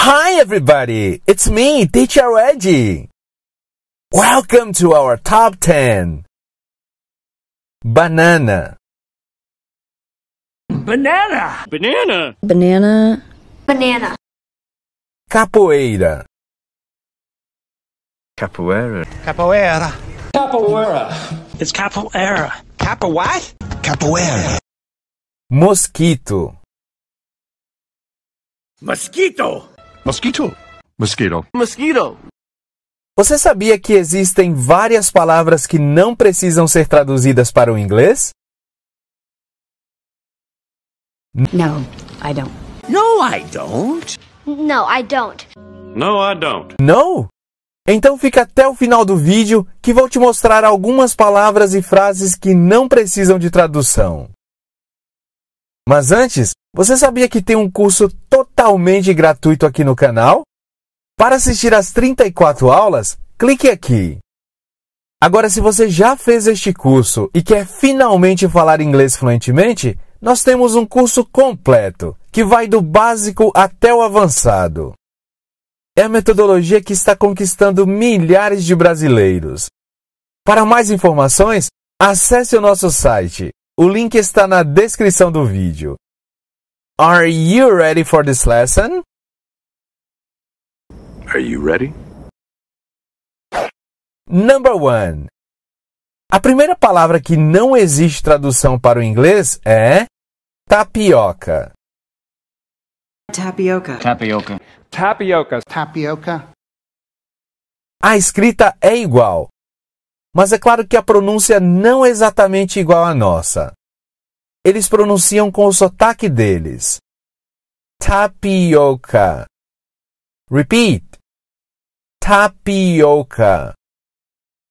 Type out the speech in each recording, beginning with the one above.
Hi everybody, it's me, Teacher Reggie. Welcome to our top 10. Banana. Banana. Banana. Banana. Banana. Capoeira. Capoeira. Capoeira. Capoeira. It's capoeira. Capo what? Capoeira. Mosquito. Mosquito. Mosquito. Mosquito. Mosquito. Você sabia que existem várias palavras que não precisam ser traduzidas para o inglês? No, I don't. No, I don't. No, I don't. No, I don't. No? Então fica até o final do vídeo que vou te mostrar algumas palavras e frases que não precisam de tradução. Mas antes, você sabia que tem um curso totalmente gratuito aqui no canal? Para assistir às 34 aulas, clique aqui. Agora, se você já fez este curso e quer finalmente falar inglês fluentemente, nós temos um curso completo, que vai do básico até o avançado. É a metodologia que está conquistando milhares de brasileiros. Para mais informações, acesse o nosso site o link está na descrição do vídeo. Are you ready for this lesson? Are you ready? Number one. A primeira palavra que não existe tradução para o inglês é tapioca. Tapioca. Tapioca. Tapioca. Tapioca. A escrita é igual, mas é claro que a pronúncia não é exatamente igual à nossa. Eles pronunciam com o sotaque deles. Tapioca. Repeat. Tapioca.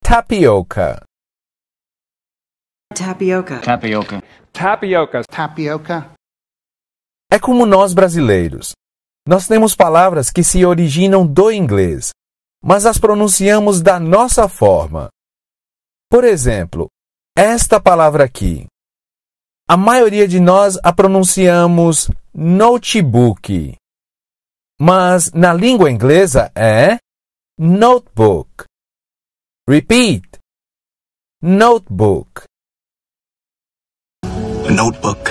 Tapioca. Tapioca. Tapioca. Tapioca. Tapioca. É como nós brasileiros. Nós temos palavras que se originam do inglês, mas as pronunciamos da nossa forma. Por exemplo, esta palavra aqui. A maioria de nós a pronunciamos notebook, mas na língua inglesa é notebook. Repeat. Notebook. Notebook.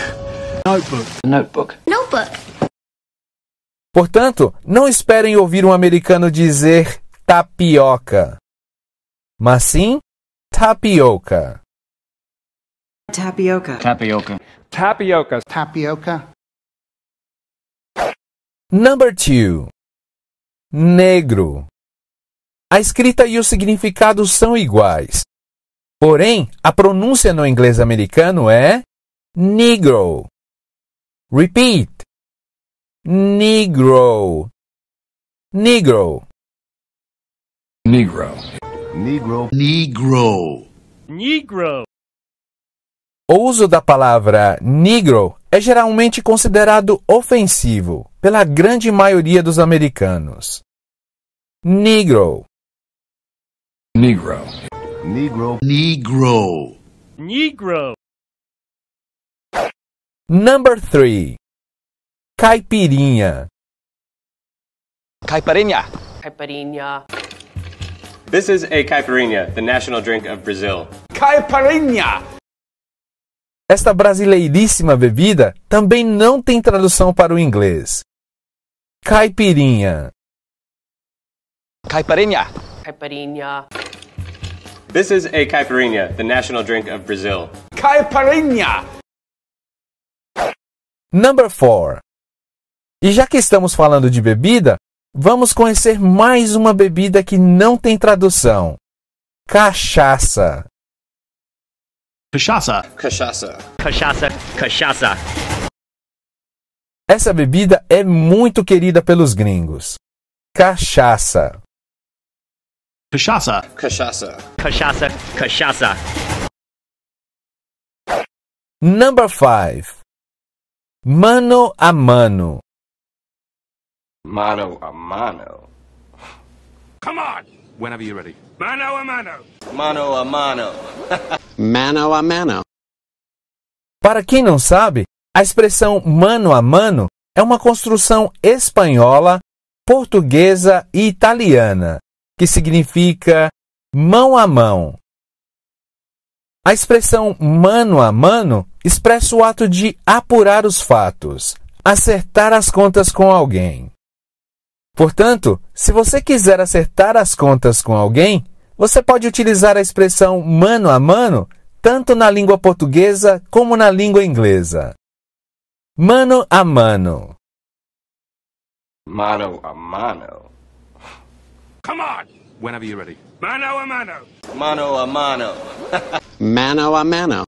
Notebook. Notebook. Notebook. Portanto, não esperem ouvir um americano dizer tapioca, mas sim Tapioca. Tapioca. Tapioca. Tapioca. Tapioca. Number two. Negro. A escrita e o significado são iguais. Porém, a pronúncia no inglês americano é negro. Repeat. Negro. Negro. Negro. Negro. Negro. Negro. O uso da palavra negro é geralmente considerado ofensivo pela grande maioria dos americanos. Negro. Negro. Negro. Negro. Negro. Number 3. Caipirinha. Caipirinha. Caipirinha. This is a caipirinha, the national drink of Brazil. Caipirinha! Esta brasileiríssima bebida também não tem tradução para o inglês. Caipirinha. Caipirinha. Caipirinha. This is a caipirinha, the national drink of Brazil. Caipirinha. Number 4. E já que estamos falando de bebida, vamos conhecer mais uma bebida que não tem tradução: cachaça. Cachaça. Cachaça. Cachaça. Cachaça. Essa bebida é muito querida pelos gringos. Cachaça. Cachaça. Cachaça. Cachaça. Cachaça. Number 5. Mano a mano. Mano a ah, mano. Come on! Whenever you're ready. Mano a mano. Mano a mano. mano a mano. Para quem não sabe, a expressão mano a mano é uma construção espanhola, portuguesa e italiana, que significa mão a mão. A expressão mano a mano expressa o ato de apurar os fatos, acertar as contas com alguém. Portanto, se você quiser acertar as contas com alguém, você pode utilizar a expressão mano a mano tanto na língua portuguesa como na língua inglesa. Mano a mano. Mano a mano. Come on! Whenever you're ready. Mano a mano. Mano a mano. mano a mano.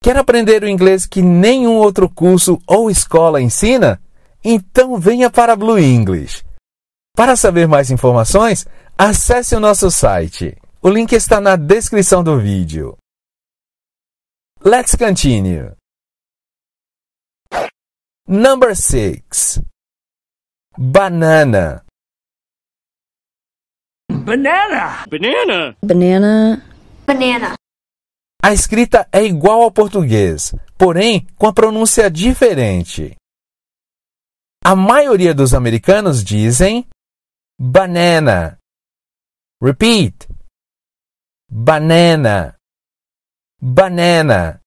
Quer aprender o inglês que nenhum outro curso ou escola ensina? Então venha para Blue English. Para saber mais informações, acesse o nosso site. O link está na descrição do vídeo. Let's continue. Number 6. Banana. Banana. Banana. Banana. Banana. A escrita é igual ao português, porém com a pronúncia diferente. A maioria dos americanos dizem banana. Repeat. Banana. Banana.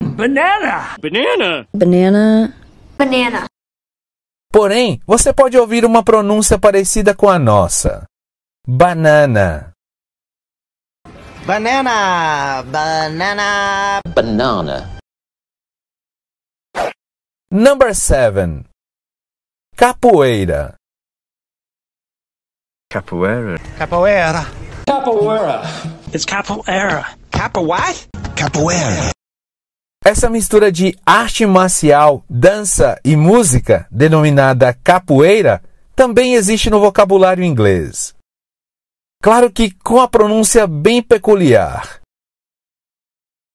Banana. Banana. Banana. Banana. Porém, você pode ouvir uma pronúncia parecida com a nossa. Banana. Banana. Banana. Banana. Number 7. Capoeira. Capoeira. Capoeira. Capoeira. It's capoeira. Capo what? Capoeira. Essa mistura de arte marcial, dança e música, denominada capoeira, também existe no vocabulário inglês. Claro que com a pronúncia bem peculiar.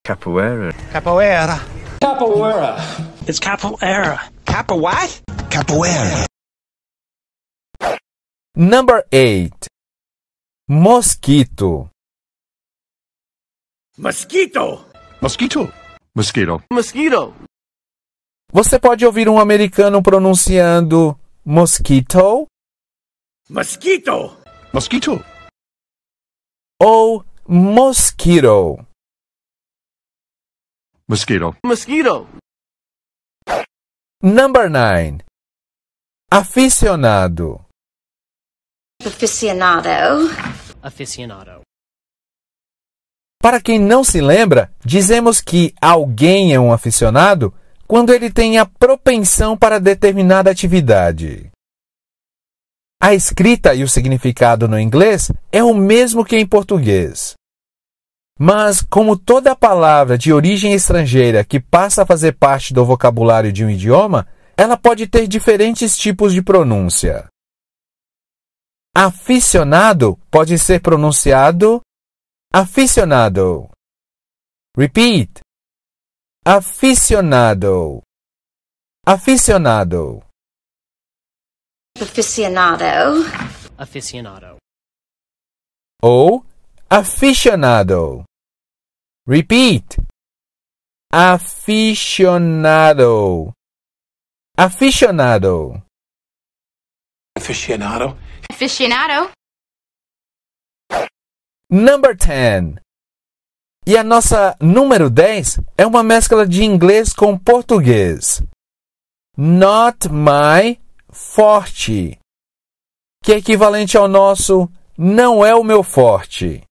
Capoeira. Capoeira. Capoeira. It's capoeira. Capo what? Capoeira. Number 8. Mosquito. Mosquito. Mosquito. Mosquito. Mosquito. Você pode ouvir um americano pronunciando mosquito? Mosquito. Mosquito. Ou mosquito. Mosquito. Mosquito. Number 9. Aficionado. Aficionado. Aficionado. Para quem não se lembra, dizemos que alguém é um aficionado quando ele tem a propensão para determinada atividade. A escrita e o significado no inglês é o mesmo que em português. Mas, como toda palavra de origem estrangeira que passa a fazer parte do vocabulário de um idioma, ela pode ter diferentes tipos de pronúncia. Aficionado pode ser pronunciado aficionado. Repeat. Aficionado. Aficionado. Aficionado. Aficionado. Ou aficionado. Repeat. Aficionado. Aficionado. Aficionado. Aficionado. Number 10. E a nossa número 10 é uma mescla de inglês com português. Not my forte, que é equivalente ao nosso não é o meu forte.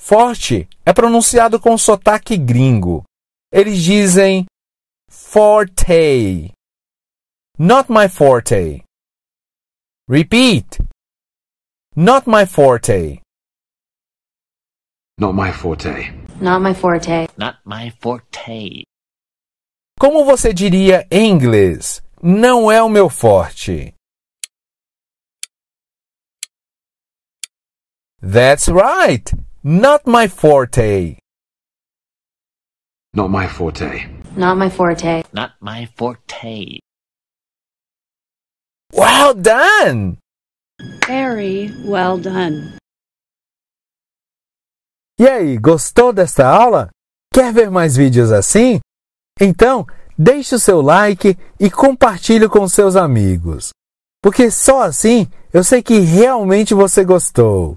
Forte é pronunciado com sotaque gringo. Eles dizem forte. Not my forte. Repeat. Not my forte. Not my forte. Not my forte. Not my forte. Como você diria em inglês? Não é o meu forte. That's right. Not my forte. Not my forte. Not my forte. Not my forte. Well done! Very well done. E aí, gostou desta aula? Quer ver mais vídeos assim? Então, deixe o seu like e compartilhe com seus amigos. Porque só assim eu sei que realmente você gostou.